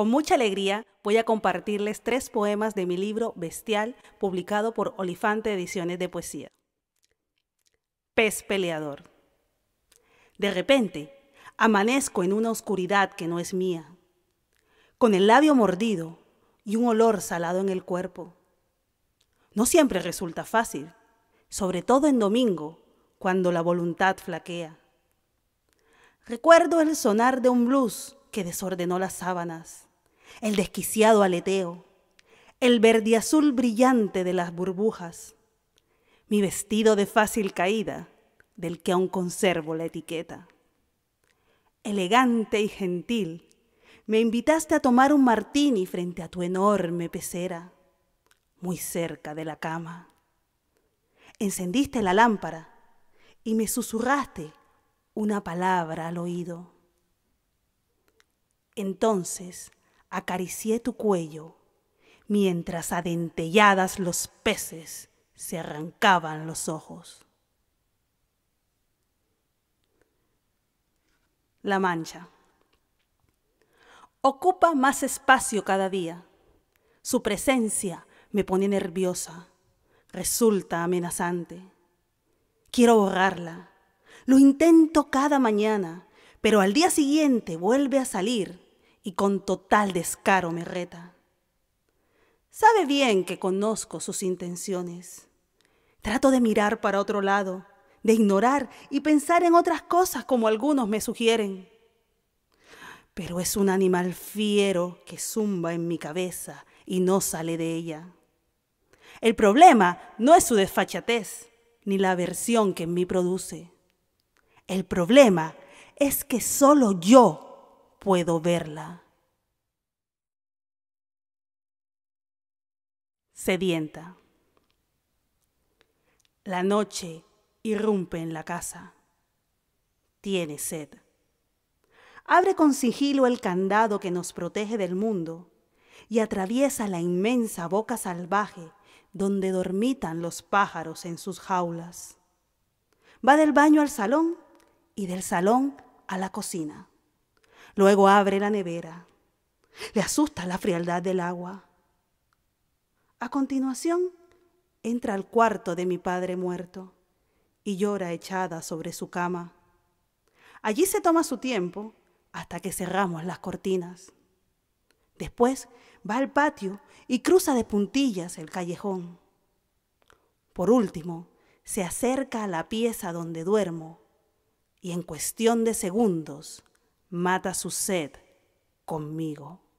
Con mucha alegría voy a compartirles tres poemas de mi libro Bestial, publicado por Olifante Ediciones de Poesía. Pez peleador. De repente, amanezco en una oscuridad que no es mía, con el labio mordido y un olor salado en el cuerpo. No siempre resulta fácil, sobre todo en domingo, cuando la voluntad flaquea. Recuerdo el sonar de un blues que desordenó las sábanas el desquiciado aleteo, el verde azul brillante de las burbujas, mi vestido de fácil caída, del que aún conservo la etiqueta. Elegante y gentil, me invitaste a tomar un martini frente a tu enorme pecera, muy cerca de la cama. Encendiste la lámpara y me susurraste una palabra al oído. Entonces acaricié tu cuello, mientras adentelladas los peces se arrancaban los ojos. La Mancha. Ocupa más espacio cada día. Su presencia me pone nerviosa, resulta amenazante. Quiero borrarla. Lo intento cada mañana, pero al día siguiente vuelve a salir y con total descaro me reta. Sabe bien que conozco sus intenciones. Trato de mirar para otro lado, de ignorar y pensar en otras cosas como algunos me sugieren. Pero es un animal fiero que zumba en mi cabeza y no sale de ella. El problema no es su desfachatez, ni la aversión que en mí produce. El problema es que solo yo puedo verla. Sedienta. La noche irrumpe en la casa. Tiene sed. Abre con sigilo el candado que nos protege del mundo y atraviesa la inmensa boca salvaje donde dormitan los pájaros en sus jaulas. Va del baño al salón y del salón a la cocina. Luego abre la nevera. Le asusta la frialdad del agua. A continuación, entra al cuarto de mi padre muerto y llora echada sobre su cama. Allí se toma su tiempo hasta que cerramos las cortinas. Después va al patio y cruza de puntillas el callejón. Por último, se acerca a la pieza donde duermo y en cuestión de segundos mata su sed conmigo.